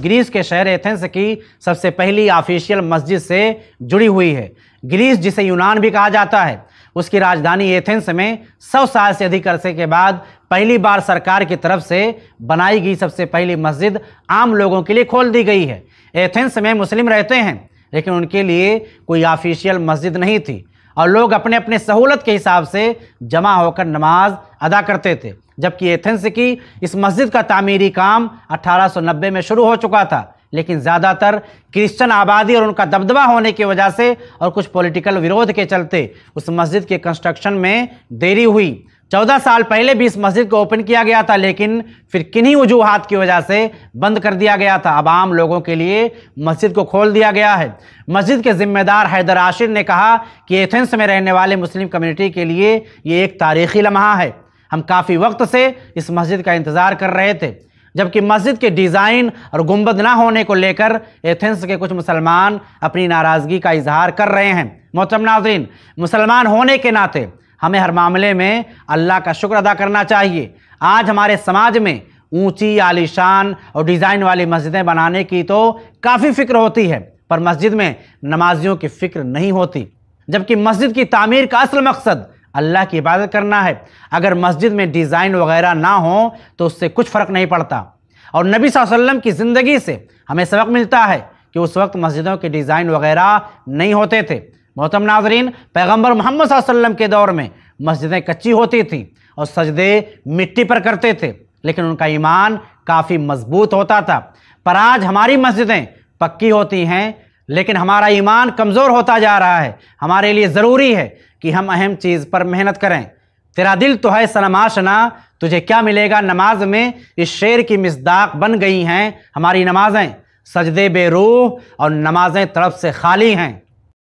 Greece के शहर Athens की सबसे पहली ऑफिशियल मस्जिद से जुड़ी हुई है ग्रीस जिसे यूनान भी कहा जाता है उसकी राजधानी एथेंस में सौ साल से अधिक अरसे के बाद पहली बार सरकार की तरफ से बनाई गई सबसे पहली मस्जिद आम लोगों के लिए खोल दी गई है एथेंस में मुस्लिम रहते हैं लेकिन उनके लिए कोई ऑफिशियल मस्जिद नहीं थी और लोग अपने अपने सहूलत के हिसाब से जमा होकर नमाज अदा करते थे जबकि एथेंस की इस मस्जिद का तामीरी काम 1890 में शुरू हो चुका था लेकिन ज़्यादातर क्रिश्चियन आबादी और उनका दबदबा होने की वजह से और कुछ पॉलिटिकल विरोध के चलते उस मस्जिद के कंस्ट्रक्शन में देरी हुई चौदह साल पहले भी इस मस्जिद को ओपन किया गया था लेकिन फिर किन्हीं वजूहत की वजह से बंद कर दिया गया था अब आम लोगों के लिए मस्जिद को खोल दिया गया है मस्जिद के जिम्मेदार हैदर आशिर ने कहा कि एथेंस में रहने वाले मुस्लिम कम्युनिटी के लिए ये एक तारीखी लम्हा है हम काफ़ी वक्त से इस मस्जिद का इंतज़ार कर रहे थे जबकि मस्जिद के डिज़ाइन और गुंबद ना होने को लेकर एथेंस के कुछ मुसलमान अपनी नाराज़गी का इजहार कर रहे हैं मोहतम नाजरीन मुसलमान होने के नाते हमें हर मामले में अल्लाह का शुक्र अदा करना चाहिए आज हमारे समाज में ऊंची आलीशान और डिज़ाइन वाली मस्जिदें बनाने की तो काफ़ी फिक्र होती है पर मस्जिद में नमाजियों की फिक्र नहीं होती जबकि मस्जिद की तामीर का असल मकसद अल्लाह की इबादत करना है अगर मस्जिद में डिज़ाइन वगैरह ना हो तो उससे कुछ फ़र्क नहीं पड़ता और नबी वसल्लम की ज़िंदगी से हमें सबक मिलता है कि उस वक्त मस्जिदों के डिज़ाइन वगैरह नहीं होते थे मोहतम नाजरीन पैगम्बर मोहम्मद वसल्लम के दौर में मस्जिदें कच्ची होती थीं और सजदे मिट्टी पर करते थे लेकिन उनका ईमान काफ़ी मजबूत होता था पर आज हमारी मस्जिदें पक्की होती हैं लेकिन हमारा ईमान कमज़ोर होता जा रहा है हमारे लिए ज़रूरी है कि हम अहम चीज़ पर मेहनत करें तेरा दिल तो है सनमाशना तुझे क्या मिलेगा नमाज में इस शेर की मजदाक बन गई हैं हमारी नमाजें सजदे बेरूह और नमाजें तरफ से खाली हैं